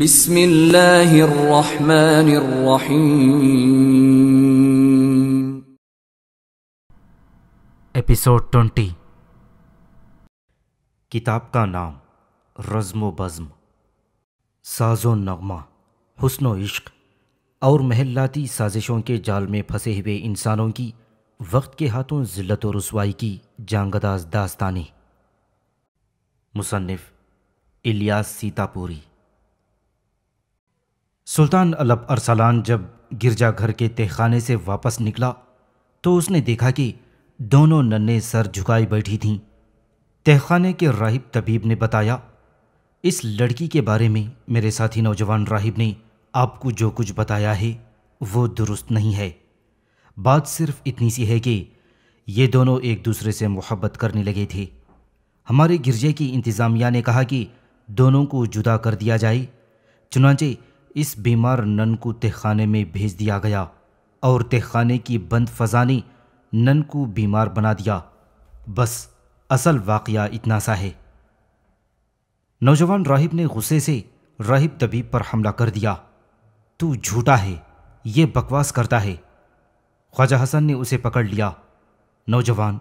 बिस्मिल्लाहिर्रहमानिर्रहीम episode twenty किताब का नाम रज्म बज्म साजो नगमा हसन इश्क और महलाती साजिशों के जाल में फंसे हुए इंसानों की वक्त के हाथों जिल्लत और रसवाई की जांगदाज दास्तानी मुसन्फ इलियास सीतापुरी सुल्तान अलब अरसलान जब गिरजा घर के तहखाने से वापस निकला तो उसने देखा कि दोनों नन्हे सर झुकाई बैठी थीं तहखाने के राहिब तबीब ने बताया इस लड़की के बारे में मेरे साथी नौजवान राहिब ने आपको जो कुछ बताया है वो दुरुस्त नहीं है बात सिर्फ इतनी सी है कि ये दोनों एक दूसरे से मोहब्बत करने लगे थे हमारे गिरजे की इंतज़ामिया ने कहा कि दोनों को जुदा कर दिया जाए चुनाचे इस बीमार नन को तहखाने में भेज दिया गया और तहखाने की बंद फजा ने नन को बीमार बना दिया बस असल वाक़ इतना सा है नौजवान राहिब ने गुस्से से राहिब तबीब पर हमला कर दिया तू झूठा है ये बकवास करता है ख्वाजा हसन ने उसे पकड़ लिया नौजवान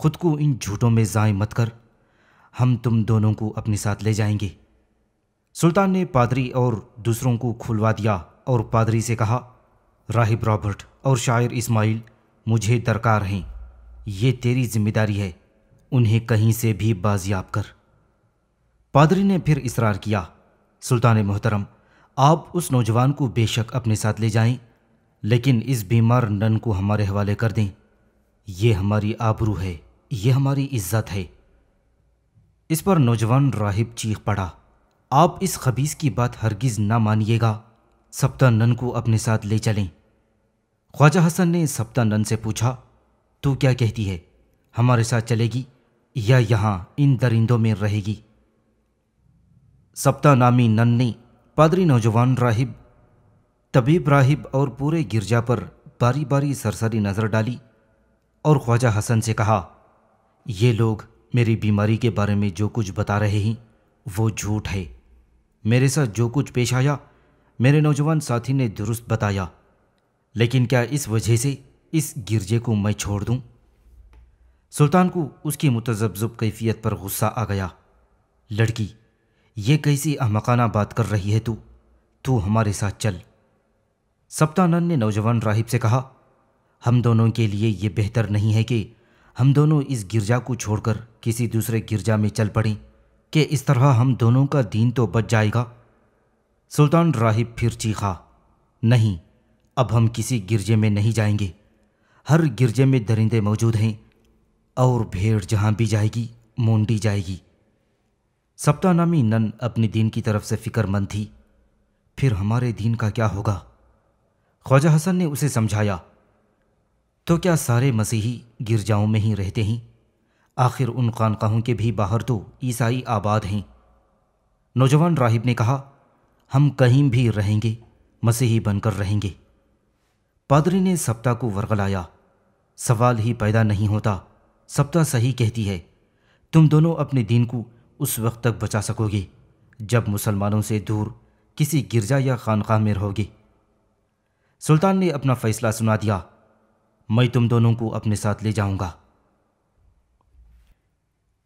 खुद को इन झूठों में जाय मत कर हम तुम दोनों को अपने साथ ले जाएंगे सुल्तान ने पादरी और दूसरों को खुलवा दिया और पादरी से कहा राहिब रॉबर्ट और शायर इस्माइल मुझे दरकार हैं ये तेरी जिम्मेदारी है उन्हें कहीं से भी बाजियाब कर पादरी ने फिर इसरार किया सुल्तान मोहतरम आप उस नौजवान को बेशक अपने साथ ले जाएं, लेकिन इस बीमार नन को हमारे हवाले कर दें यह हमारी आबरू है ये हमारी इज्जत है इस पर नौजवान राहिब चीख पड़ा आप इस खबीस की बात हरगिज़ ना मानिएगा सप्ता नन को अपने साथ ले चलें ख्वाजा हसन ने सप्ता नन से पूछा तू क्या कहती है हमारे साथ चलेगी या यहाँ इन दरिंदों में रहेगी सप्ता नामी नन ने पादरी नौजवान राहिब तबीब राहिब और पूरे गिरजा पर बारी बारी सरसरी नज़र डाली और ख्वाजा हसन से कहा ये लोग मेरी बीमारी के बारे में जो कुछ बता रहे हैं वो झूठ है मेरे साथ जो कुछ पेश आया मेरे नौजवान साथी ने दुरुस्त बताया लेकिन क्या इस वजह से इस गिरजे को मैं छोड़ दूं? सुल्तान को उसकी मुतजब्जुब कैफियत पर गुस्सा आ गया लड़की ये कैसी अहमकाना बात कर रही है तू तू हमारे साथ चल सप्तानंद ने नौजवान राहिब से कहा हम दोनों के लिए यह बेहतर नहीं है कि हम दोनों इस गिरजा को छोड़कर किसी दूसरे गिरजा में चल पड़ें कि इस तरह हम दोनों का दीन तो बच जाएगा सुल्तान राहिब फिर चीखा नहीं अब हम किसी गिरजे में नहीं जाएंगे हर गिरजे में दरिंदे मौजूद हैं और भेड़ जहाँ भी जाएगी मोंडी जाएगी सप्तानामी नन अपने दीन की तरफ से फिक्रमंद थी फिर हमारे दीन का क्या होगा ख्वाजा हसन ने उसे समझाया तो क्या सारे मसीही गिरजाओं में ही रहते हैं आखिर उन खानकाहों के भी बाहर तो ईसाई आबाद हैं नौजवान राहिब ने कहा हम कहीं भी रहेंगे मसीही बनकर रहेंगे पादरी ने सप्ता को वर्गलाया सवाल ही पैदा नहीं होता सप्ता सही कहती है तुम दोनों अपने दीन को उस वक्त तक बचा सकोगे जब मुसलमानों से दूर किसी गिरजा या खानकाह में रहोगे सुल्तान ने अपना फैसला सुना दिया मैं तुम दोनों को अपने साथ ले जाऊंगा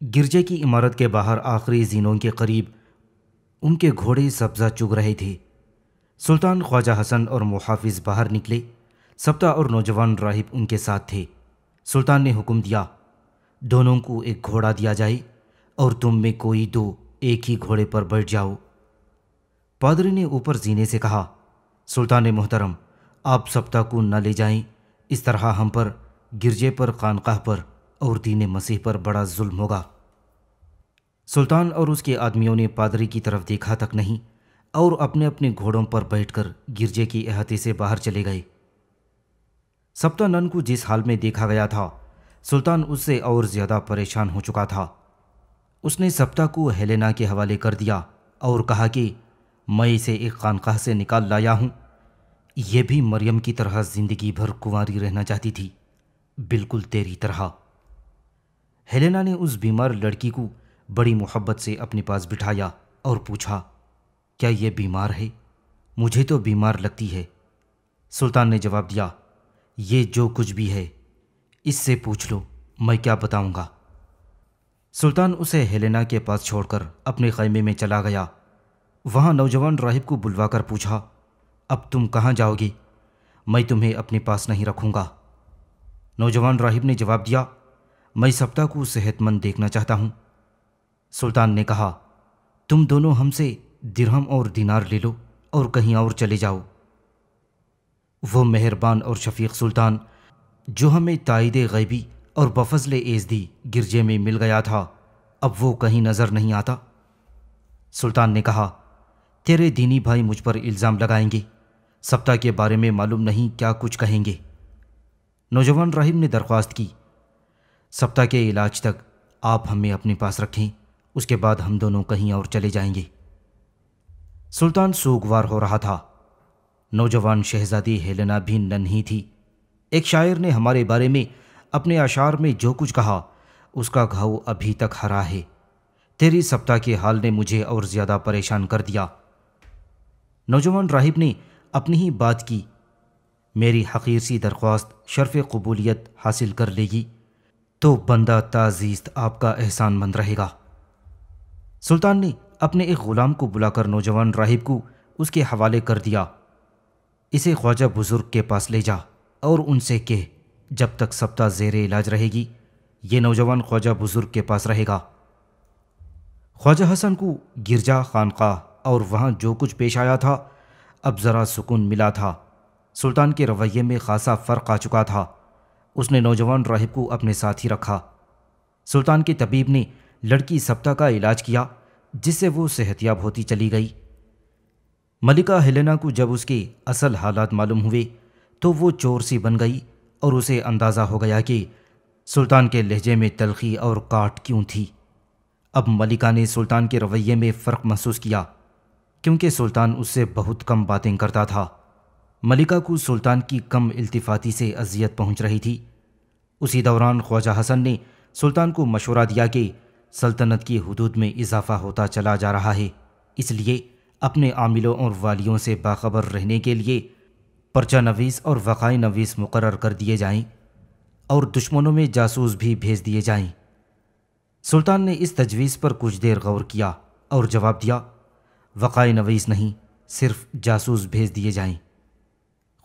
गिरजे की इमारत के बाहर आखिरी जीनों के करीब उनके घोड़े सब्जा चुग रहे थे सुल्तान ख्वाजा हसन और मुहाफिज बाहर निकले सप्ता और नौजवान राहिब उनके साथ थे सुल्तान ने हुक्म दिया दोनों को एक घोड़ा दिया जाए और तुम में कोई दो एक ही घोड़े पर बैठ जाओ पादरी ने ऊपर जीने से कहा सुल्तान मोहतरम आप सप्ताह को न ले जाएं इस तरह हम पर गिरजे पर खानकाह पर और दीन मसीह पर बड़ा जुल्म होगा सुल्तान और उसके आदमियों ने पादरी की तरफ देखा तक नहीं और अपने अपने घोड़ों पर बैठकर गिरजे की अहाते से बाहर चले गए सप्तानंद को जिस हाल में देखा गया था सुल्तान उससे और ज़्यादा परेशान हो चुका था उसने सप्ता को हेलेना के हवाले कर दिया और कहा कि मैं इसे एक खानकाह से निकाल लाया हूँ यह भी मरियम की तरह ज़िंदगी भर कुंवारी रहना चाहती थी बिल्कुल तेरी तरह हेलेना ने उस बीमार लड़की को बड़ी मोहब्बत से अपने पास बिठाया और पूछा क्या यह बीमार है मुझे तो बीमार लगती है सुल्तान ने जवाब दिया ये जो कुछ भी है इससे पूछ लो मैं क्या बताऊंगा सुल्तान उसे हेलेना के पास छोड़कर अपने खैमे में चला गया वहाँ नौजवान राहिब को बुलवाकर पूछा अब तुम कहाँ जाओगी मैं तुम्हें अपने पास नहीं रखूँगा नौजवान राहिब ने जवाब दिया मैं सप्ताह को सेहतमंद देखना चाहता हूँ सुल्तान ने कहा तुम दोनों हमसे दिरहम और दिनार ले लो और कहीं और चले जाओ वो मेहरबान और शफीक सुल्तान जो हमें तायद गैबी और बफजल एजदी गिरजे में मिल गया था अब वो कहीं नज़र नहीं आता सुल्तान ने कहा तेरे दीनी भाई मुझ पर इल्ज़ाम लगाएंगे सप्ताह के बारे में मालूम नहीं क्या कुछ कहेंगे नौजवान राहिब ने दरख्वास्त की सप्ताह के इलाज तक आप हमें अपने पास रखें उसके बाद हम दोनों कहीं और चले जाएंगे सुल्तान सोगवार हो रहा था नौजवान शहजादी हेलेना भी नन्ही थी एक शायर ने हमारे बारे में अपने आशार में जो कुछ कहा उसका घाव अभी तक हरा है तेरी सप्ताह के हाल ने मुझे और ज़्यादा परेशान कर दिया नौजवान राहिब ने अपनी ही बात की मेरी हकीर सी दरख्वास्त शर्फ कबूलियत हासिल कर लेगी तो बंदा ताजीस्त आपका एहसान मंद रहेगा सुल्तान ने अपने एक ग़ुलाम को बुलाकर नौजवान राहिब को उसके हवाले कर दिया इसे ख्वाजा बुज़ुर्ग के पास ले जा और उनसे के जब तक सप्ताह जेर इलाज रहेगी ये नौजवान ख्वाजा बुज़ुर्ग के पास रहेगा ख्वाजा हसन को गिरजा खानका और वहाँ जो कुछ पेश आया था अब ज़रा सुकून मिला था सुल्तान के रवैये में खासा फ़र्क आ चुका था उसने नौजवान राहिब को अपने साथ ही रखा सुल्तान के तबीब ने लड़की सप्ताह का इलाज किया जिससे वो सेहतियाब होती चली गई मलिका हेलेना को जब उसके असल हालात मालूम हुए तो वो चोर सी बन गई और उसे अंदाज़ा हो गया कि सुल्तान के लहजे में तलखी और काट क्यों थी अब मलिका ने सुल्तान के रवैये में फ़र्क महसूस किया क्योंकि सुल्तान उससे बहुत कम बातें करता था मलिका को सुल्तान की कम इल्तिफाती से अजियत पहुंच रही थी उसी दौरान ख्वाजा हसन ने सुल्तान को मशवरा दिया कि सल्तनत की हदूद में इजाफा होता चला जा रहा है इसलिए अपने आमिलों और वालियों से बाखबर रहने के लिए पर्चा नवीस और वक़ाई नवीस मुकर कर दिए जाएं और दुश्मनों में जासूस भी भेज दिए जाएं। सुल्तान ने इस तजवीज़ पर कुछ देर गौर किया और जवाब दिया वक़ाई नवीस नहीं सिर्फ जासूस भेज दिए जाएं।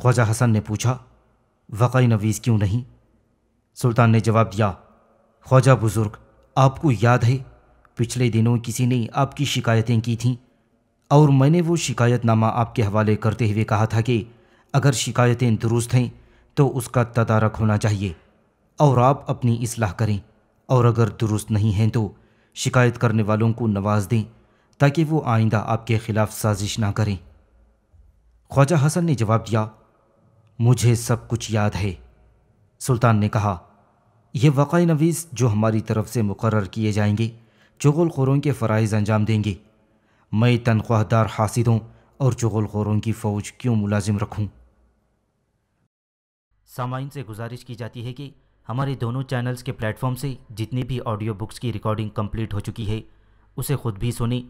ख्वाजा हसन ने पूछा वक़ाई नवीस क्यों नहीं सुल्तान ने जवाब दिया ख्वाजा बुज़ुर्ग आपको याद है पिछले दिनों किसी ने आपकी शिकायतें की थीं और मैंने वो शिकायतनामा आपके हवाले करते हुए कहा था कि अगर शिकायतें दुरुस्त हैं तो उसका तदारक होना चाहिए और आप अपनी इसलाह करें और अगर दुरुस्त नहीं हैं तो शिकायत करने वालों को नवाज दें ताकि वो आइंदा आपके ख़िलाफ़ साजिश ना करें ख्वाजा हसन ने जवाब दिया मुझे सब कुछ याद है सुल्तान ने कहा ये वाकई नवीस जो हमारी तरफ से मुकर किए जाएंगे चुगल खोरों के फ़रज़ अंजाम देंगे मैं तनख्वाहदार हासिदों और चुगल खोरों की फ़ौज क्यों मुलाजिम रखूँ सामाइन से गुजारिश की जाती है कि हमारे दोनों चैनल्स के प्लेटफॉर्म से जितनी भी ऑडियो बुक्स की रिकॉर्डिंग कंप्लीट हो चुकी है उसे ख़ुद भी सुने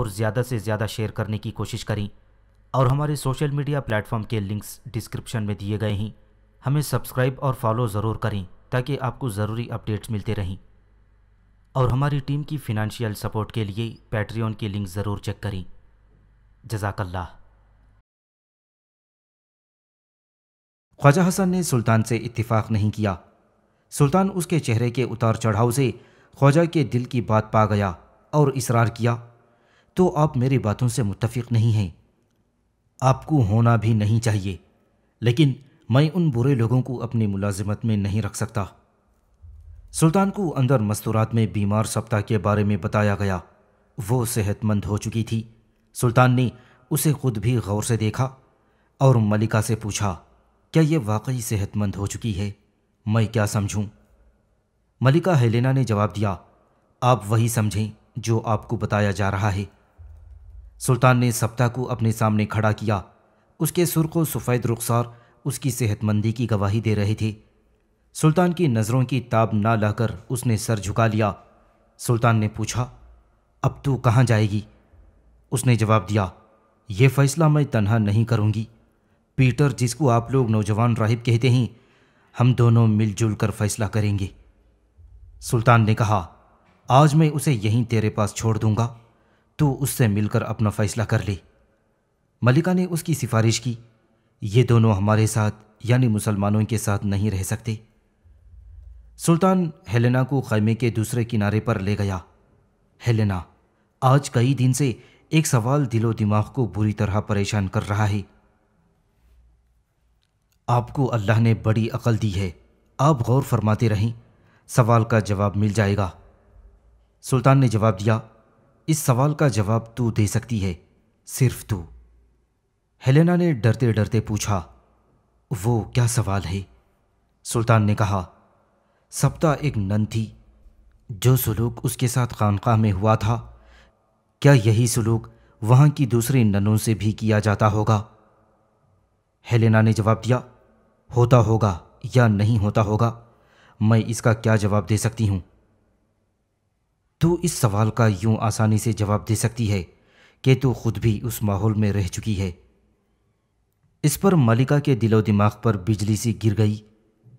और ज़्यादा से ज़्यादा शेयर करने की कोशिश करें और हमारे सोशल मीडिया प्लेटफॉर्म के लिंक्स डिस्क्रिप्शन में दिए गए हैं हमें सब्सक्राइब और फॉलो ज़रूर करें ताकि आपको ज़रूरी अपडेट्स मिलते रहें और हमारी टीम की फिनंशियल सपोर्ट के लिए पैट्रियन की लिंक ज़रूर चेक करें जजाकल्ला ख्वाजा हसन ने सुल्तान से इत्तेफाक नहीं किया सुल्तान उसके चेहरे के उतार चढ़ाव से ख्वाजा के दिल की बात पा गया और इसरार किया तो आप मेरी बातों से मुतफिक नहीं हैं आपको होना भी नहीं चाहिए लेकिन मैं उन बुरे लोगों को अपनी मुलाजिमत में नहीं रख सकता सुल्तान को अंदर मस्तूरात में बीमार सप्ताह के बारे में बताया गया वो सेहतमंद हो चुकी थी सुल्तान ने उसे खुद भी गौर से देखा और मलिका से पूछा क्या ये वाकई सेहतमंद हो चुकी है मैं क्या समझूं? मलिका हेलेना ने जवाब दिया आप वही समझें जो आपको बताया जा रहा है सुल्तान ने सप्ताह को अपने सामने खड़ा किया उसके सुर को सफ़ेद रुखसार उसकी सेहतमंदी की गवाही दे रही थी सुल्तान की नज़रों की ताब ना लाकर उसने सर झुका लिया सुल्तान ने पूछा अब तू कहाँ जाएगी उसने जवाब दिया यह फ़ैसला मैं तनहा नहीं करूँगी पीटर जिसको आप लोग नौजवान राहिब कहते हैं हम दोनों मिलजुल कर फैसला करेंगे सुल्तान ने कहा आज मैं उसे यहीं तेरे पास छोड़ दूंगा तू उससे मिलकर अपना फ़ैसला कर ले मलिका ने उसकी सिफारिश की ये दोनों हमारे साथ यानी मुसलमानों के साथ नहीं रह सकते सुल्तान हेलेना को खैमे के दूसरे किनारे पर ले गया हेलेना आज कई दिन से एक सवाल दिलो दिमाग को बुरी तरह परेशान कर रहा है आपको अल्लाह ने बड़ी अकल दी है आप गौर फरमाते रहें सवाल का जवाब मिल जाएगा सुल्तान ने जवाब दिया इस सवाल का जवाब तू दे सकती है सिर्फ तू हेलेना ने डरते डरते पूछा वो क्या सवाल है सुल्तान ने कहा सप्ता एक नन थी जो सुलूक उसके साथ खानका में हुआ था क्या यही सुलूक वहां की दूसरे ननों से भी किया जाता होगा हेलेना ने जवाब दिया होता होगा या नहीं होता होगा मैं इसका क्या जवाब दे सकती हूँ तू इस सवाल का यूं आसानी से जवाब दे सकती है कि तू खुद भी उस माहौल में रह चुकी है इस पर मलिका के दिलो दिमाग पर बिजली सी गिर गई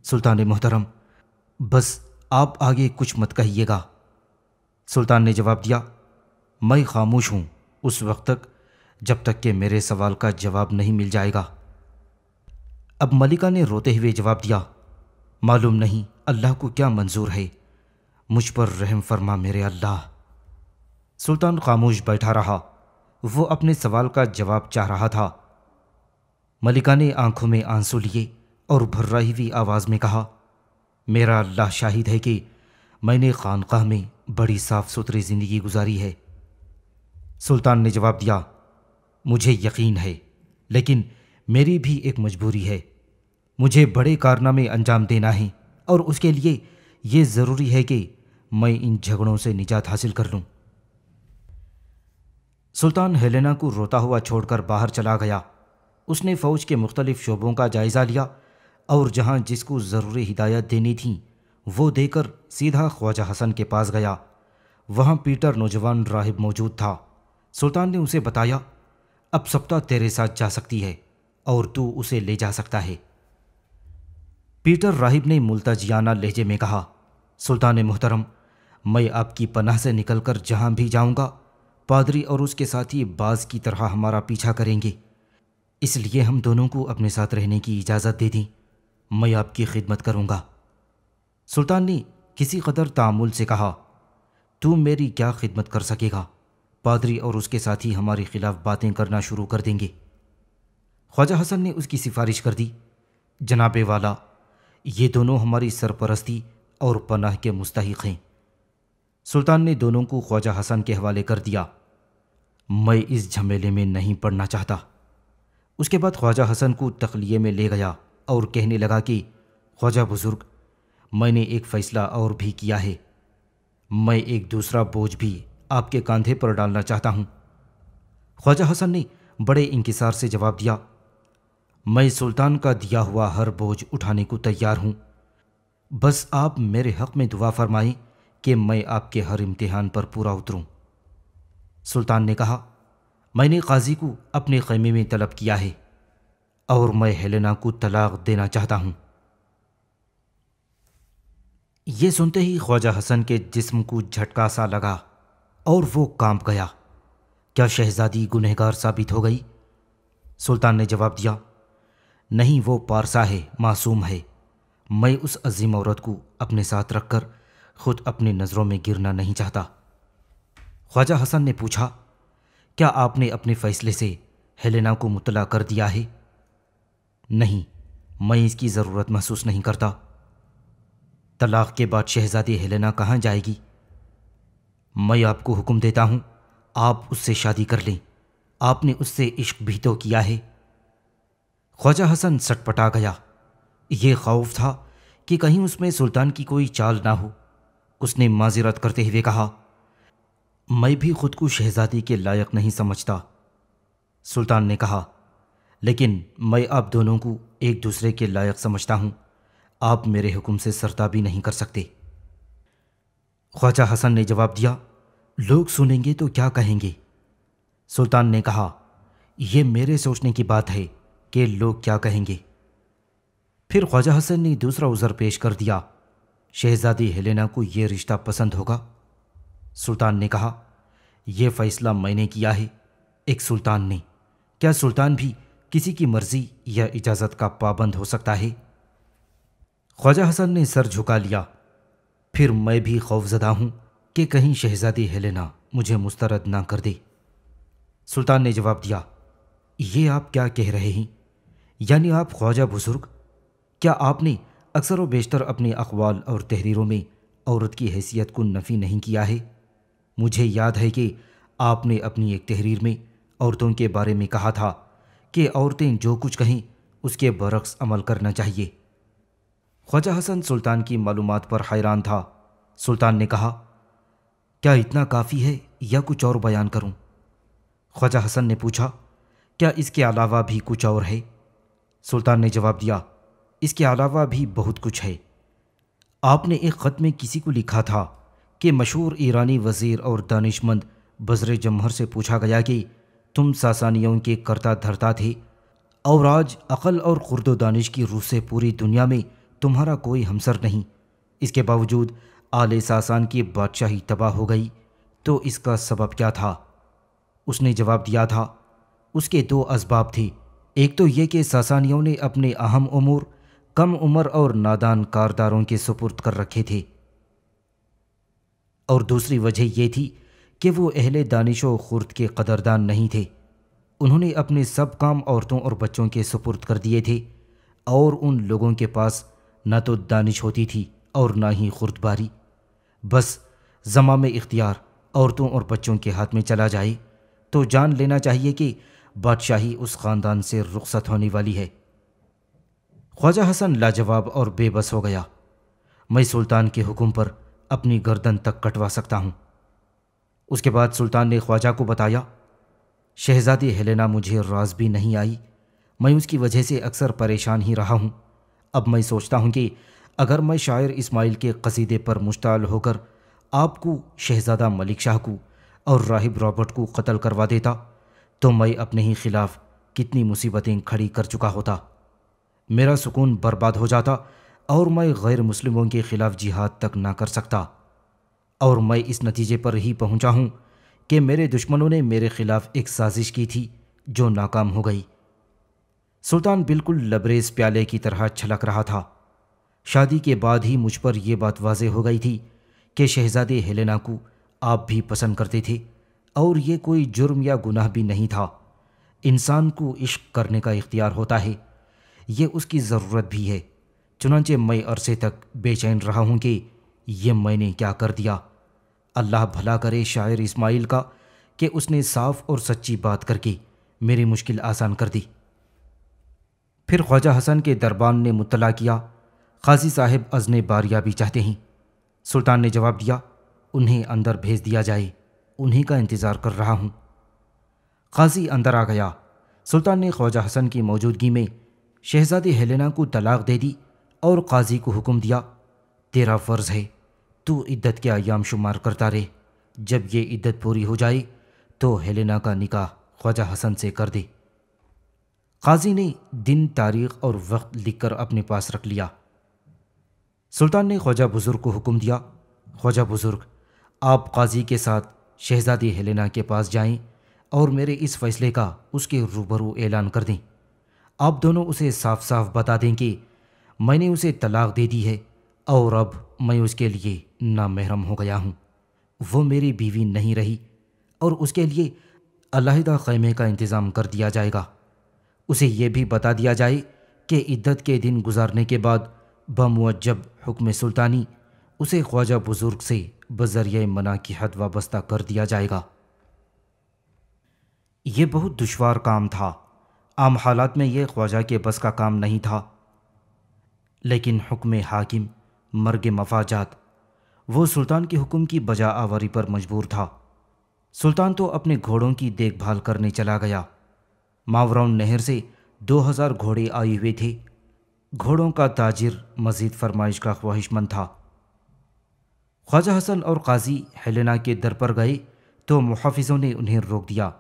सुल्तान मोहतरम बस आप आगे कुछ मत कहिएगा सुल्तान ने जवाब दिया मैं खामोश हूँ उस वक्त तक जब तक कि मेरे सवाल का जवाब नहीं मिल जाएगा अब मलिका ने रोते हुए जवाब दिया मालूम नहीं अल्लाह को क्या मंजूर है मुझ पर रहम फरमा मेरे अल्लाह सुल्तान खामोश बैठा रहा वो अपने सवाल का जवाब चाह रहा था मलिका ने आंखों में आंसू लिए और भर्राही हुई आवाज़ में कहा मेरा अल्लाह शाहिद है कि मैंने खानकाह में बड़ी साफ़ सुथरी ज़िंदगी गुजारी है सुल्तान ने जवाब दिया मुझे यकीन है लेकिन मेरी भी एक मजबूरी है मुझे बड़े कारनामे अंजाम देना है और उसके लिए ये ज़रूरी है कि मैं इन झगड़ों से निजात हासिल कर लूँ सुल्तान हेलेना को रोता हुआ छोड़कर बाहर चला गया उसने फ़ौज के मुख्तलिफ शोबों का जायज़ा लिया और जहाँ जिसको ज़रूरी हिदायत देनी थी वो देकर सीधा ख्वाजा हसन के पास गया वहाँ पीटर नौजवान राहिब मौजूद था सुल्तान ने उसे बताया अब सप्ताह तेरे साथ जा सकती है और तू उसे ले जा सकता है पीटर राहिब ने मुल्ताजियाना लहजे में कहा सुल्तान मोहतरम मैं आपकी पनाह से निकलकर जहाँ भी जाऊँगा पादरी और उसके साथी बाज की तरह हमारा पीछा करेंगे इसलिए हम दोनों को अपने साथ रहने की इजाज़त दे दी मैं आपकी खिदमत करूँगा सुल्तान ने किसी कदर तामुल से कहा तू मेरी क्या खिदमत कर सकेगा पादरी और उसके साथी हमारे खिलाफ बातें करना शुरू कर देंगे ख्वाजा हसन ने उसकी सिफारिश कर दी जनाबे वाला ये दोनों हमारी सरपरस्ती और पनाह के मुस्तक हैं सुल्तान ने दोनों को ख्वाजा हसन के हवाले कर दिया मैं इस झमेले में नहीं पड़ना चाहता उसके बाद ख्वाजा हसन को तखलिए में ले गया और कहने लगा कि ख्वाजा बुज़ुर्ग मैंने एक फ़ैसला और भी किया है मैं एक दूसरा बोझ भी आपके कंधे पर डालना चाहता हूँ ख्वाजा हसन ने बड़े इंकसार से जवाब दिया मैं सुल्तान का दिया हुआ हर बोझ उठाने को तैयार हूँ बस आप मेरे हक़ में दुआ फरमाएं कि मैं आपके हर इम्तिहान पर पूरा उतरूँ सुल्तान ने कहा मैंने काजी को अपने खेमे में तलब किया है और मैं हेलेना को तलाक देना चाहता हूँ यह सुनते ही ख्वाजा हसन के जिस्म को झटका सा लगा और वो कांप गया क्या शहजादी गुनहगार साबित हो गई सुल्तान ने जवाब दिया नहीं वो पारसा है मासूम है मैं उस अजीम औरत को अपने साथ रखकर खुद अपनी नज़रों में गिरना नहीं चाहता ख्वाजा हसन ने पूछा क्या आपने अपने फैसले से हेलेना को मुतला कर दिया है नहीं मैं इसकी ज़रूरत महसूस नहीं करता तलाक के बाद शहजादी हेलेना कहाँ जाएगी मैं आपको हुक्म देता हूँ आप उससे शादी कर लें आपने उससे इश्क भी तो किया है ख्वाजा हसन सटपटा गया ये खौफ था कि कहीं उसमें सुल्तान की कोई चाल ना हो उसने माजिरत करते हुए कहा मैं भी खुद को शहजादी के लायक नहीं समझता सुल्तान ने कहा लेकिन मैं आप दोनों को एक दूसरे के लायक समझता हूँ आप मेरे हुक्म से सरता भी नहीं कर सकते ख्वाजा हसन ने जवाब दिया लोग सुनेंगे तो क्या कहेंगे सुल्तान ने कहा यह मेरे सोचने की बात है कि लोग क्या कहेंगे फिर ख्वाजा हसन ने दूसरा उज़र पेश कर दिया शहजादी हेलेना को यह रिश्ता पसंद होगा सुल्तान ने कहा यह फैसला मैंने किया है एक सुल्तान ने क्या सुल्तान भी किसी की मर्जी या इजाज़त का पाबंद हो सकता है ख्वाजा हसन ने सर झुका लिया फिर मैं भी खौफजदा हूँ कि कहीं शहजादी हेलेना मुझे मुस्तरद ना कर दे सुल्तान ने जवाब दिया ये आप क्या कह रहे हैं यानी आप ख्वाजा बुज़ुर्ग क्या आपने अक्सर व बेशतर अपने अखबाल और तहरीरों में औरत की हैसियत को नफ़ी नहीं किया है मुझे याद है कि आपने अपनी एक तहरीर में औरतों के बारे में कहा था कि औरतें जो कुछ कहें उसके बरक्स अमल करना चाहिए ख्वाजा हसन सुल्तान की मालूम पर हैरान था सुल्तान ने कहा क्या इतना काफ़ी है या कुछ और बयान करूं? ख्वाजा हसन ने पूछा क्या इसके अलावा भी कुछ और है सुल्तान ने जवाब दिया इसके अलावा भी बहुत कुछ है आपने एक ख़त में किसी को लिखा था कि मशहूर ईरानी वज़ीर और दानिशमंद बजर जमहर से पूछा गया कि तुम सासानियों के करता धरता थे और आज अक़ल और खुर्द दानिश की रूह से पूरी दुनिया में तुम्हारा कोई हमसर नहीं इसके बावजूद आले सासान की बादशाही तबाह हो गई तो इसका सबब क्या था उसने जवाब दिया था उसके दो इसबाब थे एक तो ये कि सासानियों ने अपने अहम उमूर कम उम्र और नादान कारदारों के सुपुर्द कर रखे थे और दूसरी वजह यह थी कि वो अहले दानिश व खुर्द के कदरदान नहीं थे उन्होंने अपने सब काम औरतों और बच्चों के सुपुर्द कर दिए थे और उन लोगों के पास न तो दानिश होती थी और ना ही खुर्दबारी बस जमा में इख्तियार औरतों और बच्चों के हाथ में चला जाए तो जान लेना चाहिए कि बादशाही उस ख़ानदान से रुखसत होने वाली है ख्वाजा हसन लाजवाब और बेबस हो गया मैं सुल्तान के हुक्म पर अपनी गर्दन तक कटवा सकता हूँ उसके बाद सुल्तान ने ख्वाजा को बताया शहज़ादी हेलेना मुझे राज भी नहीं आई मैं उसकी वजह से अक्सर परेशान ही रहा हूँ अब मैं सोचता हूँ कि अगर मैं शायर इस्माइल के कसीदे पर मुश्ताल होकर आपको शहज़ादा मलिक शाह को और राहिब रॉबर्ट को कत्ल करवा देता तो मैं अपने ही ख़िलाफ़ कितनी मुसीबतें खड़ी कर चुका होता मेरा सुकून बर्बाद हो जाता और मैं गैर मुस्लिमों के ख़िलाफ़ जिहाद तक ना कर सकता और मैं इस नतीजे पर ही पहुंचा हूं कि मेरे दुश्मनों ने मेरे ख़िलाफ़ एक साजिश की थी जो नाकाम हो गई सुल्तान बिल्कुल लबरेज प्याले की तरह छलक रहा था शादी के बाद ही मुझ पर यह बात वाज हो गई थी कि शहज़ादे हेलेना को आप भी पसंद करते थे और ये कोई जुर्म या गुनाह भी नहीं था इंसान को इश्क करने का इख्तियार होता है ये उसकी ज़रूरत भी है चुनाचे मैं अरसे तक बेचैन रहा हूँ कि ये मैंने क्या कर दिया अल्लाह भला करे शायर इस्माइल का कि उसने साफ और सच्ची बात करके मेरी मुश्किल आसान कर दी फिर ख्वाजा हसन के दरबान ने मुतला किया खासी साहिब अजन बारिया भी चाहते हैं सुल्तान ने जवाब दिया उन्हें अंदर भेज दिया जाए उन्हीं का इंतज़ार कर रहा हूँ खासी अंदर आ गया सुल्तान ने ख्वाजा हसन की मौजूदगी में शहजादी हेलेना को तलाक दे दी और काजी को हुक्म दिया तेरा फ़र्ज़ है तू इद्दत के आयाम शुमार करता रहे जब ये इद्दत पूरी हो जाए तो हेलेना का निकाह ख्वाजा हसन से कर दे काजी ने दिन तारीख और वक्त लिखकर अपने पास रख लिया सुल्तान ने ख्वाजा बुज़ुर्ग को हुक्म दिया ख्वाजा बुज़ुर्ग आप काजी के साथ शहजादी हेलेना के पास जाएं और मेरे इस फैसले का उसके रूबरू ऐलान कर दें आप दोनों उसे साफ साफ बता दें कि मैंने उसे तलाक दे दी है और अब मैं उसके लिए नामहरम हो गया हूँ वो मेरी बीवी नहीं रही और उसके लिए अलहदा ख़ैमे का इंतज़ाम कर दिया जाएगा उसे यह भी बता दिया जाए कि इद्दत के दिन गुजारने के बाद बमुअजब हुक्म सुल्तानी उसे ख्वाजा बुज़ुर्ग से बजरिया मना की हद वाबस्ता कर दिया जाएगा यह बहुत दुशवार काम था आम हालात में यह ख्वाजा के बस का काम नहीं था लेकिन हुक्म हाकिम मर्ग मफाजात वो सुल्तान के हुक्म की बजा आवारी पर मजबूर था सुल्तान तो अपने घोड़ों की देखभाल करने चला गया मावराउन नहर से 2000 घोड़े आए हुए थे घोड़ों का ताजिर मजीद फरमाइश का ख्वाहिशमंद था ख्वाजा हसन और काजी हेलेना के दर पर गए तो मुहाफिजों ने उन्हें रोक दिया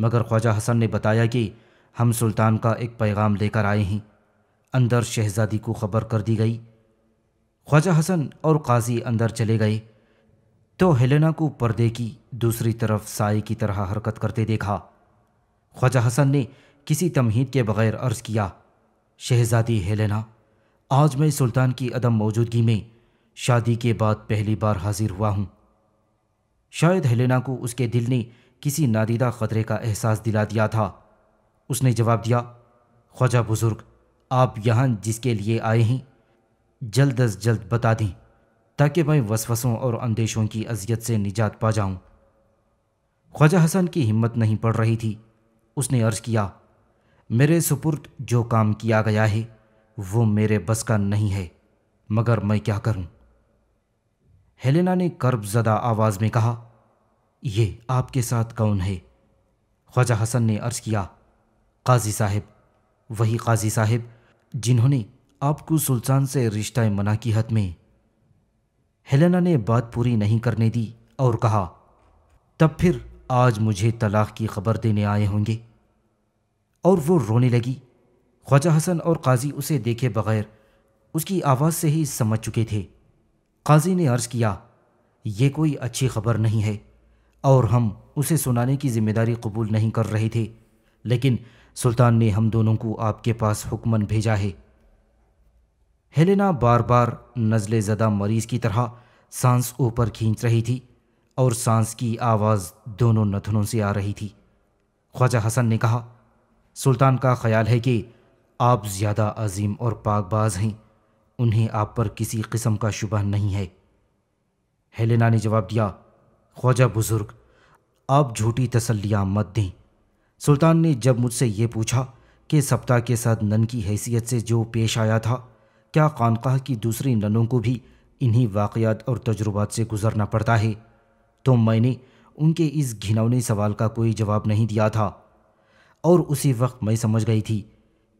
मगर ख्वाजा हसन ने बताया कि हम सुल्तान का एक पैगाम लेकर आए हैं अंदर शहजादी को खबर कर दी गई ख्वाजा हसन और काजी अंदर चले गए तो हेलेना को पर्दे की दूसरी तरफ साय की तरह हरकत करते देखा ख्वाजा हसन ने किसी तमहीद के बगैर अर्ज किया शहजादी हेलेना आज मैं सुल्तान की अदम मौजूदगी में शादी के बाद पहली बार हाजिर हुआ हूँ शायद हेलेना को उसके दिल ने किसी नादीदा ख़तरे का एहसास दिला दिया था उसने जवाब दिया ख्वाजा बुज़ुर्ग आप यहाँ जिसके लिए आए हैं जल्द अज जल्द बता दें ताकि मैं वसवसों और अंदेशों की अजियत से निजात पा जाऊं ख्वाजा हसन की हिम्मत नहीं पड़ रही थी उसने अर्ज़ किया मेरे सुपुर्द जो काम किया गया है वो मेरे बस का नहीं है मगर मैं क्या करूं? हेलेना ने कर्ब जदा आवाज़ में कहा ये आपके साथ कौन है ख्वाजा हसन ने अर्ज़ किया काजी साहिब वही काजी साहिब जिन्होंने आपको सुल्तान से रिश्ता मना की हद में हेलेना ने बात पूरी नहीं करने दी और कहा तब फिर आज मुझे तलाक की खबर देने आए होंगे और वो रोने लगी ख्वाजा हसन और काजी उसे देखे बगैर उसकी आवाज़ से ही समझ चुके थे काजी ने अर्ज़ किया ये कोई अच्छी खबर नहीं है और हम उसे सुनाने की जिम्मेदारी कबूल नहीं कर रहे थे लेकिन सुल्तान ने हम दोनों को आपके पास हुक्मन भेजा है हेलेना बार बार नज़ले ज़दा मरीज़ की तरह सांस ऊपर खींच रही थी और सांस की आवाज़ दोनों नथनों से आ रही थी ख्वाजा हसन ने कहा सुल्तान का ख्याल है कि आप ज़्यादा अजीम और पाकबाज हैं उन्हें आप पर किसी किस्म का शुबह नहीं है हेलेना ने जवाब दिया ख्वाजा बुज़ुर्ग आप झूठी तसल्लियाँ मत दें सुल्तान ने जब मुझसे ये पूछा कि सप्ताह के साथ नन की हैसियत से जो पेश आया था क्या खानकाह की दूसरी ननों को भी इन्हीं वाक़ात और तजुर्बात से गुजरना पड़ता है तो मैंने उनके इस घिनौने सवाल का कोई जवाब नहीं दिया था और उसी वक्त मैं समझ गई थी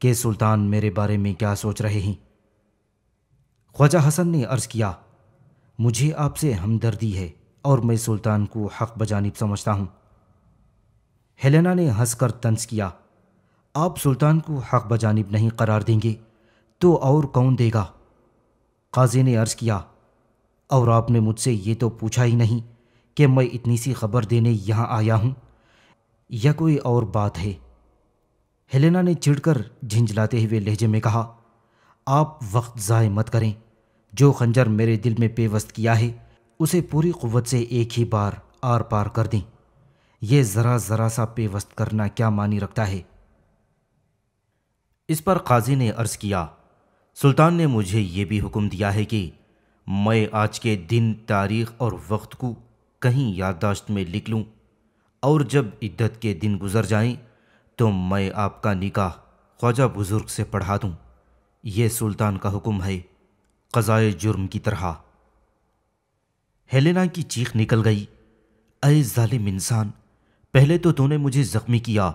कि सुल्तान मेरे बारे में क्या सोच रहे हैं ख्वाजा हसन ने अर्ज़ किया मुझे आपसे हमदर्दी है और मैं सुल्तान को हक बजानिब समझता हूँ हेलेना ने हंसकर तंज किया आप सुल्तान को हक बजानिब नहीं करार देंगे तो और कौन देगा काजी ने अर्ज़ किया और आपने मुझसे ये तो पूछा ही नहीं कि मैं इतनी सी खबर देने यहाँ आया हूँ या कोई और बात है हेलेना ने चिढ़कर झिंझलाते हुए लहजे में कहा आप वक्त ज़ाय मत करें जो खंजर मेरे दिल में पेवस्त किया है उसे पूरी क़वत से एक ही बार आर पार कर दें ये ज़रा ज़रा सा पेवस्त करना क्या मानी रखता है इस पर काजी ने अर्ज़ किया सुल्तान ने मुझे ये भी हुक्म दिया है कि मैं आज के दिन तारीख और वक्त को कहीं याददाश्त में लिख लूँ और जब इद्दत के दिन गुजर जाएं तो मैं आपका निकाह ख्वाजा बुज़ुर्ग से पढ़ा दूँ यह सुल्तान का हुक्म है कज़ाए जुर्म की तरह हेलेना की चीख निकल गई अय जालिम इंसान पहले तो तूने मुझे ज़ख्मी किया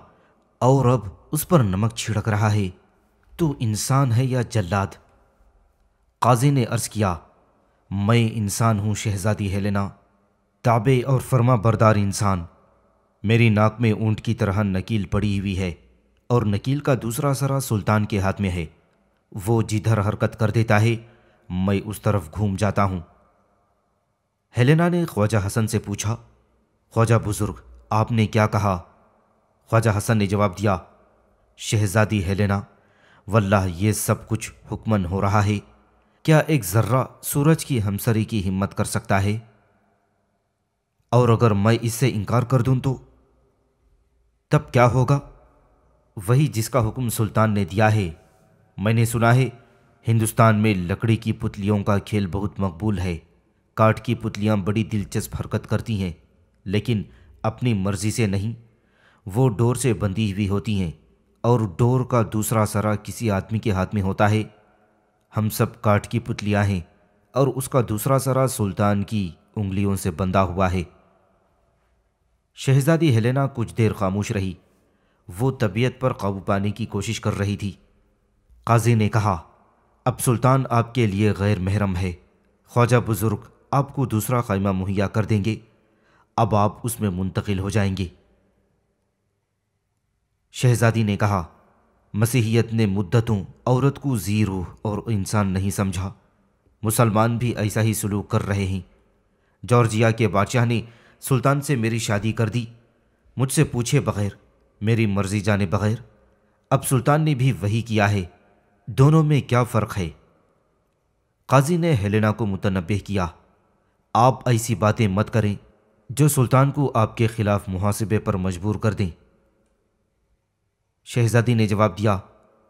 और अब उस पर नमक छिड़क रहा है तू इंसान है या जल्लाद काजी ने अर्ज़ किया मैं इंसान हूँ शहज़ादी हेलेना ताबे और फर्मा बरदार इंसान मेरी नाक में ऊंट की तरह नकील पड़ी हुई है और नकील का दूसरा सरा सुल्तान के हाथ में है वो जिधर हरकत कर देता है मैं उस तरफ घूम जाता हूँ हेलेना ने ख्वाजा हसन से पूछा ख्वाजा बुज़ुर्ग आपने क्या कहा ख्वाजा हसन ने जवाब दिया शहजादी हेलेना वल्लाह ये सब कुछ हुक्मन हो रहा है क्या एक ज़र्रा सूरज की हमसरी की हिम्मत कर सकता है और अगर मैं इससे इनकार कर दूं तो तब क्या होगा वही जिसका हुक्म सुल्तान ने दिया है मैंने सुना है हिंदुस्तान में लकड़ी की पुतलियों का खेल बहुत मकबूल है काठ की पुतलियां बड़ी दिलचस्प हरकत करती हैं लेकिन अपनी मर्जी से नहीं वो डोर से बंधी हुई होती हैं और डोर का दूसरा सरा किसी आदमी के हाथ में होता है हम सब काट की पुतलियाँ हैं और उसका दूसरा सरा सुल्तान की उंगलियों से बंधा हुआ है शहजादी हेलेना कुछ देर खामोश रही वो तबीयत पर काबू पाने की कोशिश कर रही थी काजी ने कहा अब सुल्तान आपके लिए गैर महरम है ख्वाजा बुज़ुर्ग आपको दूसरा खैमा मुहैया कर देंगे अब आप उसमें मुंतकिल हो जाएंगे शहजादी ने कहा मसीहियत ने मुद्दतों औरत को जीरो और इंसान नहीं समझा मुसलमान भी ऐसा ही सलूक कर रहे हैं जॉर्जिया के बादशाह ने सुल्तान से मेरी शादी कर दी मुझसे पूछे बगैर मेरी मर्जी जाने बगैर अब सुल्तान ने भी वही किया है दोनों में क्या फ़र्क है काजी ने हेलेना को मुतनबे किया आप ऐसी बातें मत करें जो सुल्तान को आपके खिलाफ मुहासिबे पर मजबूर कर दें शहजादी ने जवाब दिया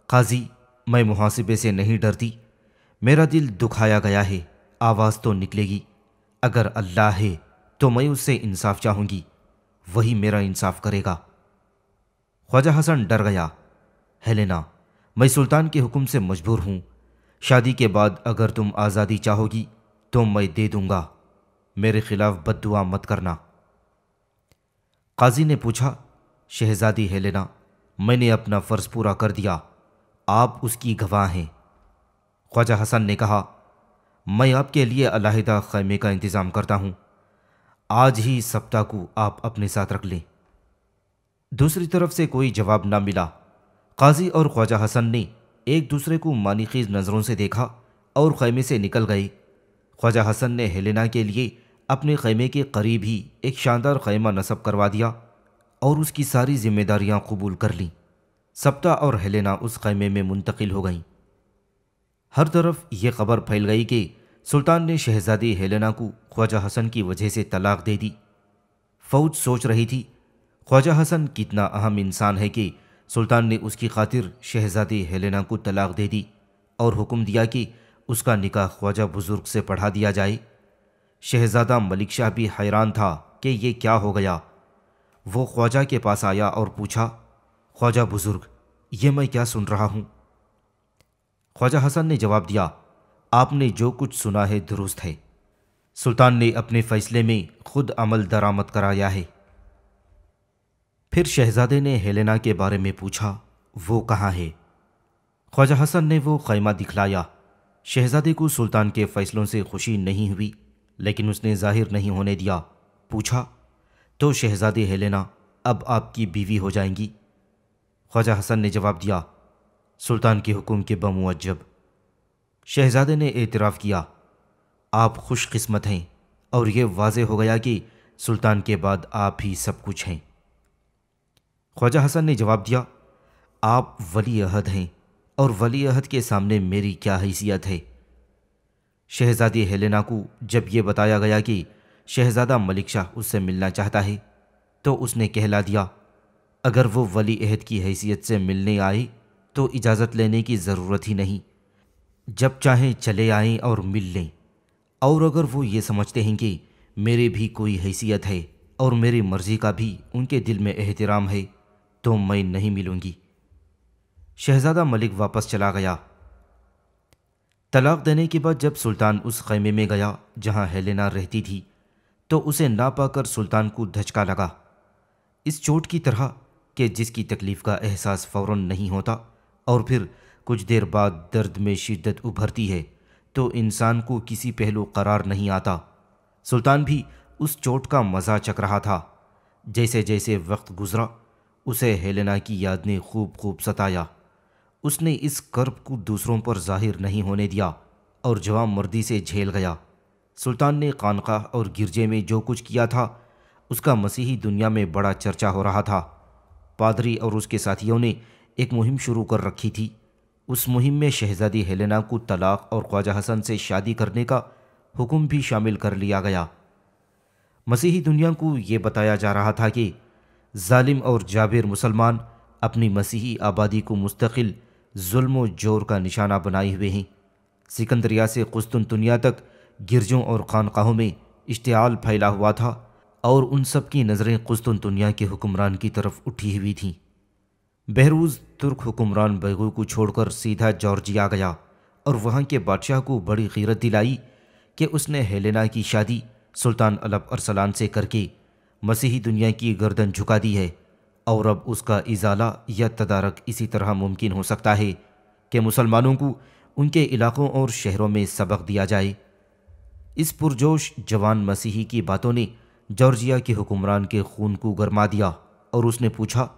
काजी मैं मुहासिबे से नहीं डरती मेरा दिल दुखाया गया है आवाज़ तो निकलेगी अगर अल्लाह है तो मैं उससे इंसाफ चाहूंगी वही मेरा इंसाफ करेगा ख्वाजा हसन डर गया हेलेना मैं सुल्तान के हुक्म से मजबूर हूँ शादी के बाद अगर तुम आज़ादी चाहोगी तो मैं दे दूँगा मेरे खिलाफ बददुआ मत करना काजी ने पूछा शहजादी हेलेना मैंने अपना फ़र्ज़ पूरा कर दिया आप उसकी गवाह हैं ख्वाजा हसन ने कहा मैं आपके लिए अलाहिदा खैमे का इंतज़ाम करता हूँ आज ही सप्ताह को आप अपने साथ रख लें दूसरी तरफ से कोई जवाब ना मिला काजी और ख्वाजा हसन ने एक दूसरे को मानी खीज नज़रों से देखा और खैमे से निकल गए ख्वाजा हसन ने हेलेना के लिए अपने ख़ैमे के करीब ही एक शानदार ख़ैमा नस्ब करवा दिया और उसकी सारी जिम्मेदारियां कबूल कर लीं सप्ता और हेलेना उस ख़ैमे में मुंतकिल हो गईं हर तरफ यह खबर फैल गई कि सुल्तान ने शहजादी हेलेना को ख्वाजा हसन की वजह से तलाक दे दी फौज सोच रही थी ख्वाजा हसन कितना अहम इंसान है कि सुल्तान ने उसकी खातिर शहजादी हेलेना को तलाक दे दी और हुक्म दिया कि उसका निकाह ख्वाजा बुज़ुर्ग से पढ़ा दिया जाए शहजादा मलिक शाह भी हैरान था कि ये क्या हो गया वो ख्वाजा के पास आया और पूछा ख्वाजा बुज़ुर्ग ये मैं क्या सुन रहा हूँ ख्वाजा हसन ने जवाब दिया आपने जो कुछ सुना है दुरुस्त है सुल्तान ने अपने फैसले में खुद अमल दरामद कराया है फिर शहजादे ने हेलेना के बारे में पूछा वो कहाँ है ख्वाजा हसन ने वो खैमा दिखलाया शहजादे को सुल्तान के फैसलों से खुशी नहीं हुई लेकिन उसने जाहिर नहीं होने दिया पूछा तो शहजादी हेलेना अब आपकी बीवी हो जाएंगी ख्वाजा हसन ने जवाब दिया सुल्तान के हुक्म के बमुअजब शहजादे ने एतराफ़ किया आप खुशकस्मत हैं और ये वाज हो गया कि सुल्तान के बाद आप ही सब कुछ हैं ख्वाजा हसन ने जवाब दिया आप वली अहद हैं और वली अहद के सामने मेरी क्या हैसियत है शहज़ादी हेलेना को जब यह बताया गया कि शहज़ादा मलिक शाह उससे मिलना चाहता है तो उसने कहला दिया अगर वो वली अहद की हैसियत से मिलने आए तो इजाज़त लेने की ज़रूरत ही नहीं जब चाहें चले आएं और मिल लें और अगर वो ये समझते हैं कि मेरे भी कोई हैसियत है और मेरी मर्ज़ी का भी उनके दिल में एहतराम है तो मैं नहीं मिलूँगी शहज़ादा मलिक वापस चला गया तलाक देने के बाद जब सुल्तान उस खैमे में गया जहां हेलेना रहती थी तो उसे ना पाकर सुल्तान को धचका लगा इस चोट की तरह कि जिसकी तकलीफ़ का एहसास फ़ौर नहीं होता और फिर कुछ देर बाद दर्द में शिद्दत उभरती है तो इंसान को किसी पहलू करार नहीं आता सुल्तान भी उस चोट का मज़ा चक रहा था जैसे जैसे वक्त गुज़रा उसे हेलेना की याद ने खूब खूब सताया उसने इस कर्ब को दूसरों पर जाहिर नहीं होने दिया और जवाब मर्दी से झेल गया सुल्तान ने खानका और गिरजे में जो कुछ किया था उसका मसीही दुनिया में बड़ा चर्चा हो रहा था पादरी और उसके साथियों ने एक मुहिम शुरू कर रखी थी उस मुहिम में शहजादी हेलेना को तलाक और ख्वाजा हसन से शादी करने का हुक्म भी शामिल कर लिया गया मसीही दुनिया को ये बताया जा रहा था कि जालिम और जाबिर मुसलमान अपनी मसीही आबादी को मुस्तकिल जुल्म जोर का निशाना बनाए हुए हैं सिकंदरिया से कुस्तुनतुनिया तक गिरजों और खानकाहों में इश्तियाल फैला हुआ था और उन सब की नज़रें कुस्तुनतुनिया के हुक्मरान की तरफ उठी हुई थीं बहरूज तुर्क हुक्मरान बैगू को छोड़कर सीधा जॉर्जिया गया और वहाँ के बादशाह को बड़ी गीरत दिलाई कि उसने हेलेना की शादी सुल्तान अलब अरसलान से करके मसीही दुनिया की गर्दन झुका दी है और अब उसका इजाला या तदारक इसी तरह मुमकिन हो सकता है कि मुसलमानों को उनके इलाकों और शहरों में सबक दिया जाए इस पुरजोश जवान मसीही की बातों ने जॉर्जिया के हुक्मरान के खून को गरमा दिया और उसने पूछा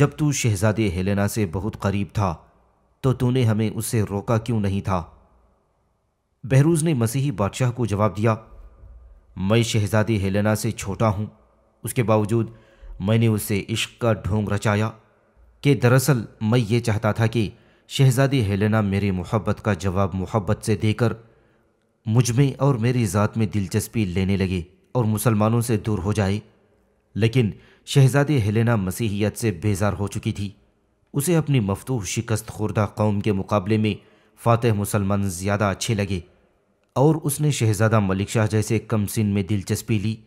जब तू शहजादे हेलेना से बहुत करीब था तो तूने हमें उससे रोका क्यों नहीं था बहरूज ने मसीही बादशाह को जवाब दिया मैं शहजादी हेलेना से छोटा हूँ उसके बावजूद मैंने उसे इश्क का ढोंग रचाया कि दरअसल मैं ये चाहता था कि शहज़ादी हेलेना मेरी मोहब्बत का जवाब मोहब्बत से देकर मुझ में और मेरी ज़ात में दिलचस्पी लेने लगी और मुसलमानों से दूर हो जाए लेकिन शहज़ादी हेलेना मसीहियत से बेजार हो चुकी थी उसे अपनी मफतूह शिकस्त खुर्दा कौम के मुकाबले में फ़ातह मुसलमान ज़्यादा अच्छे लगे और उसने शहज़ादा मलिक शाह जैसे कम सिन में दिलचस्पी ली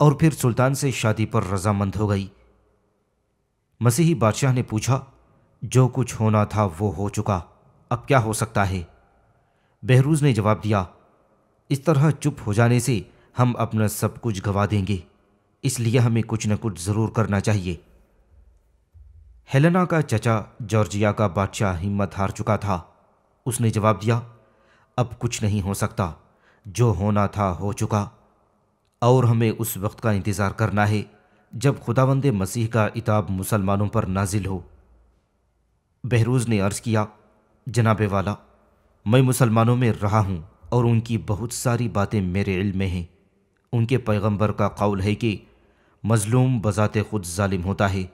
और फिर सुल्तान से शादी पर रजामंद हो गई मसीही बादशाह ने पूछा जो कुछ होना था वो हो चुका अब क्या हो सकता है बहरूज ने जवाब दिया इस तरह चुप हो जाने से हम अपना सब कुछ गवा देंगे इसलिए हमें कुछ न कुछ ज़रूर करना चाहिए हेलेना का चचा जॉर्जिया का बादशाह हिम्मत हार चुका था उसने जवाब दिया अब कुछ नहीं हो सकता जो होना था हो चुका और हमें उस वक्त का इंतज़ार करना है जब खुदावंद मसीह का इताब मुसलमानों पर नाजिल हो बहरोज़ ने अर्ज़ किया जनाब वाला मैं मुसलमानों में रहा हूँ और उनकी बहुत सारी बातें मेरे इल्म में हैं उनके पैगंबर का कौल है कि मज़लूम बज़ात खुद ालिम होता है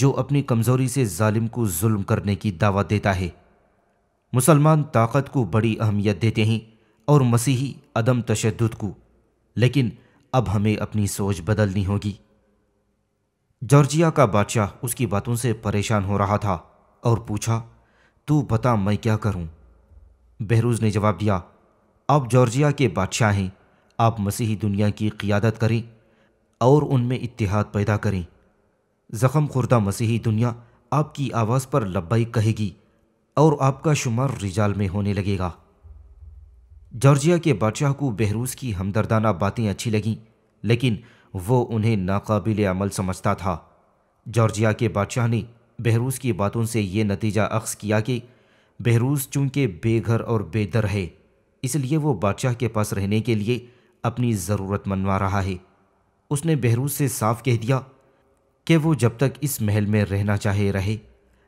जो अपनी कमज़ोरी से ालिम को जुल्म करने की दावा देता है मुसलमान ताकत को बड़ी अहमियत देते हैं और मसीही अदम तशद को लेकिन अब हमें अपनी सोच बदलनी होगी जॉर्जिया का बादशाह उसकी बातों से परेशान हो रहा था और पूछा तू बता मैं क्या करूं? बहरूज ने जवाब दिया आप जॉर्जिया के बादशाह हैं आप मसीही दुनिया की क़ियादत करें और उनमें इतिहाद पैदा करें जख्म खुर्दा मसीही दुनिया आपकी आवाज़ पर लब्बई कहेगी और आपका शुमार रिजाल में होने लगेगा जॉर्जिया के बादशाह को बहरूस की हमदर्दाना बातें अच्छी लगीं लेकिन वो उन्हें नाकाबिल अमल समझता था जॉर्जिया के बादशाह ने बहरूस की बातों से ये नतीजा अक्स किया कि बहरूस चूंकि बेघर और बेदर है इसलिए वो बादशाह के पास रहने के लिए अपनी ज़रूरत मनवा रहा है उसने बहरूस से साफ कह दिया कि वो जब तक इस महल में रहना चाहे रहे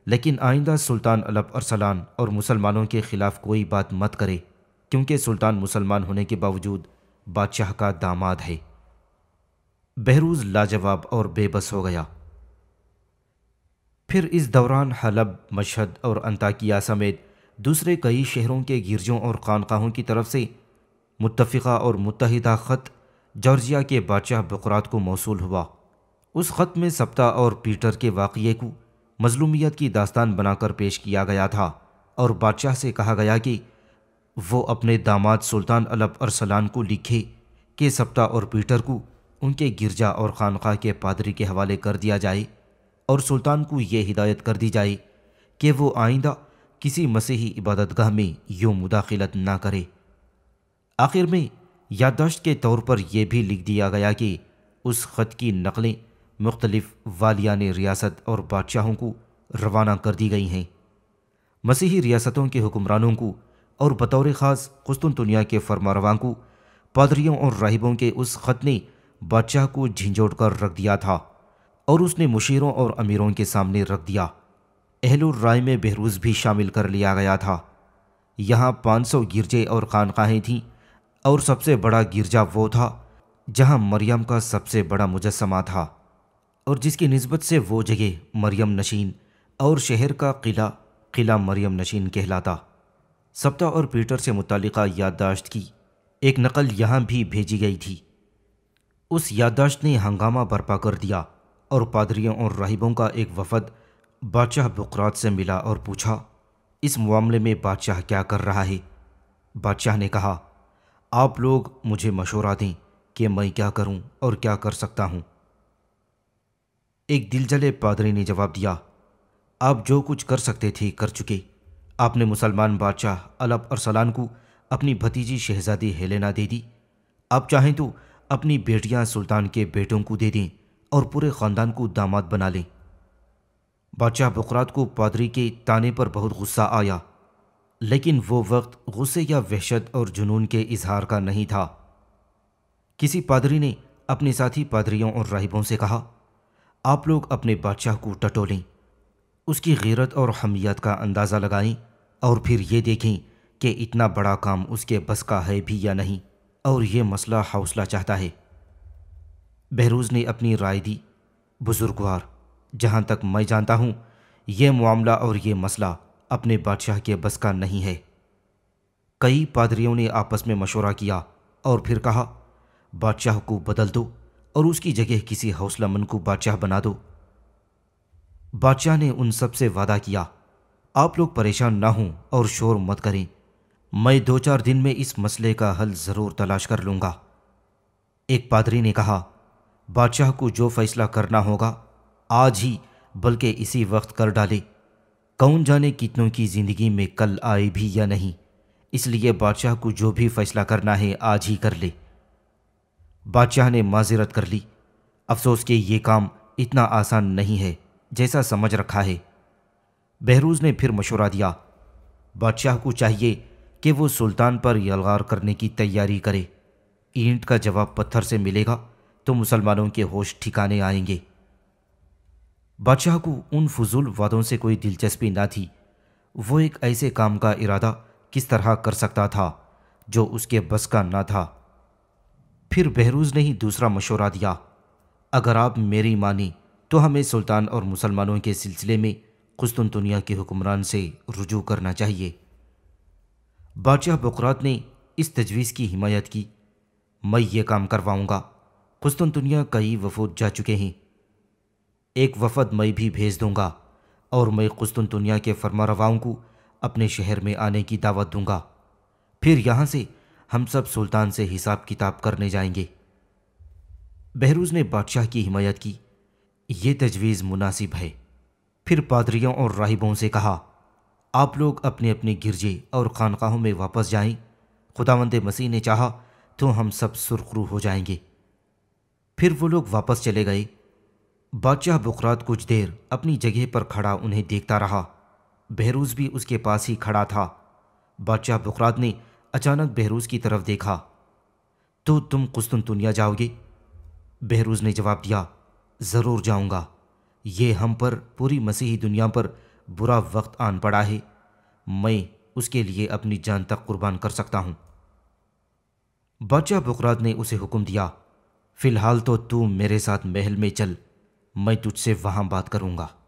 लेकिन आइंदा सुल्तान अलब अरसलान और मुसलमानों के ख़िलाफ़ कोई बात मत करे क्योंकि सुल्तान मुसलमान होने के बावजूद बादशाह का दामाद है बहरूज लाजवाब और बेबस हो गया फिर इस दौरान हलब मशहद और अंताकिया समेत दूसरे कई शहरों के गिरजों और खानकाहों की तरफ से मुतफ़ा और मुतहदा ख़त जॉर्जिया के बादशाह बकरात को मौसू हुआ उस ख़त में सप्ता और पीटर के वाक़े को मजलूमियत की दास्तान बनाकर पेश किया गया था और बादशाह से कहा गया कि वो अपने दामाद सुल्तान अलब अरसलान को लिखे कि सप्ता और पीटर को उनके गिरजा और खानखा के पादरी के हवाले कर दिया जाए और सुल्तान को ये हिदायत कर दी जाए कि वो आइंदा किसी मसीही इबादतगाह में यूँ मुदाखलत ना करे आखिर में याददाश्त के तौर पर यह भी लिख दिया गया कि उस ख़त की नकलें मुख्तलिफ़ ने रियासत और बादशाहों को रवाना कर दी गई हैं मसीही रियासतों के हुक्मरानों को और बतौर ख़ास दुनिया के फरमारवां को पादरियों और राहिबों के उस ख़त ने बादशाह को झिझोड़ कर रख दिया था और उसने मुशीरों और अमीरों के सामने रख दिया अहलुर राय में बहरूज भी शामिल कर लिया गया था यहाँ 500 गिरजे और खानकाहें थीं और सबसे बड़ा गिरजा वो था जहाँ मरियम का सबसे बड़ा मुजस्मा था और जिसकी नस्बत से वो जगह मरियम नशीन और शहर का किला किला मरियम नशीन कहलाता सप्ता और पीटर से मुतल याददाश्त की एक नकल यहाँ भी भेजी गई थी उस याददाश्त ने हंगामा बर्पा कर दिया और पादरियों और राहिबों का एक वफद बादशाह बकरात से मिला और पूछा इस मामले में बादशाह क्या कर रहा है बादशाह ने कहा आप लोग मुझे मशवरा दें कि मैं क्या करूं और क्या कर सकता हूं एक दिलजले पादरी ने जवाब दिया आप जो कुछ कर सकते थे कर चुके आपने मुसलमान बादशाह अलप और सलान को अपनी भतीजी शहजादी हेलेना दे दी आप चाहें तो अपनी बेटियां सुल्तान के बेटों को दे दें और पूरे ख़ानदान को दामाद बना लें बादशाह बकरात को पादरी के ताने पर बहुत गुस्सा आया लेकिन वो वक्त गुस्से या वहशत और जुनून के इजहार का नहीं था किसी पादरी ने अपने साथी पादरियों और राहिबों से कहा आप लोग अपने बादशाह को टटोलें उसकी गैरत और हमियत का अंदाज़ा लगाएं और फिर ये देखें कि इतना बड़ा काम उसके बस का है भी या नहीं और ये मसला हौसला चाहता है बहरूज ने अपनी राय दी बुजुर्गवार जहाँ तक मैं जानता हूँ ये मामला और ये मसला अपने बादशाह के बस का नहीं है कई पादरियों ने आपस में मशवरा किया और फिर कहा बादशाह को बदल दो और उसकी जगह किसी हौसला मन को बादशाह बना दो बादशाह ने उन सब से वादा किया आप लोग परेशान ना हों और शोर मत करें मैं दो चार दिन में इस मसले का हल ज़रूर तलाश कर लूंगा एक पादरी ने कहा बादशाह को जो फैसला करना होगा आज ही बल्कि इसी वक्त कर डाले कौन जाने कितनों की ज़िंदगी में कल आए भी या नहीं इसलिए बादशाह को जो भी फैसला करना है आज ही कर ले बादशाह ने माजरत कर ली अफसोस के ये काम इतना आसान नहीं है जैसा समझ रखा है बहरूज ने फिर मशवरा दिया बादशाह को चाहिए कि वो सुल्तान पर यलगार करने की तैयारी करे ईंट का जवाब पत्थर से मिलेगा तो मुसलमानों के होश ठिकाने आएंगे बादशाह को उन फजूल वादों से कोई दिलचस्पी ना थी वो एक ऐसे काम का इरादा किस तरह कर सकता था जो उसके बस का ना था फिर बहरूज ने ही दूसरा मशवरा दिया अगर आप मेरी मानी तो हमें सुल्तान और मुसलमानों के सिलसिले में कुस्तुनतुनिया के हुक्मरान से रुजू करना चाहिए बादशाह बकरात ने इस तजवीज़ की हिमायत की मैं ये काम करवाऊँगा कुस्तुनतुनिया कई वफूद जा चुके हैं एक वफद मैं भी भेज दूँगा और मैं कुस्तुनतुनिया के फरमा रवाओं को अपने शहर में आने की दावत दूंगा फिर यहाँ से हम सब सुल्तान से हिसाब किताब करने जाएंगे बहरूज ने बादशाह की हिमायत की ये तजवीज़ मुनासिब है फिर पादरियों और राहिबों से कहा आप लोग अपने अपने गिरजे और खानकाहों में वापस जाएं खुदावंद मसीह ने चाहा तो हम सब सुरखरू हो जाएंगे फिर वो लोग वापस चले गए बादशाह बुखरात कुछ देर अपनी जगह पर खड़ा उन्हें देखता रहा बहरूज भी उसके पास ही खड़ा था बादशाह बुखरात ने अचानक बहरूज की तरफ देखा तो तुम कुस्तुनतुनिया जाओगे बहरूज ने जवाब दिया ज़रूर जाऊंगा ये हम पर पूरी मसीही दुनिया पर बुरा वक्त आन पड़ा है मैं उसके लिए अपनी जान तक कुर्बान कर सकता हूँ बादशाह बकरात ने उसे हुक्म दिया फ़िलहाल तो तू मेरे साथ महल में चल मैं तुझसे वहाँ बात करूँगा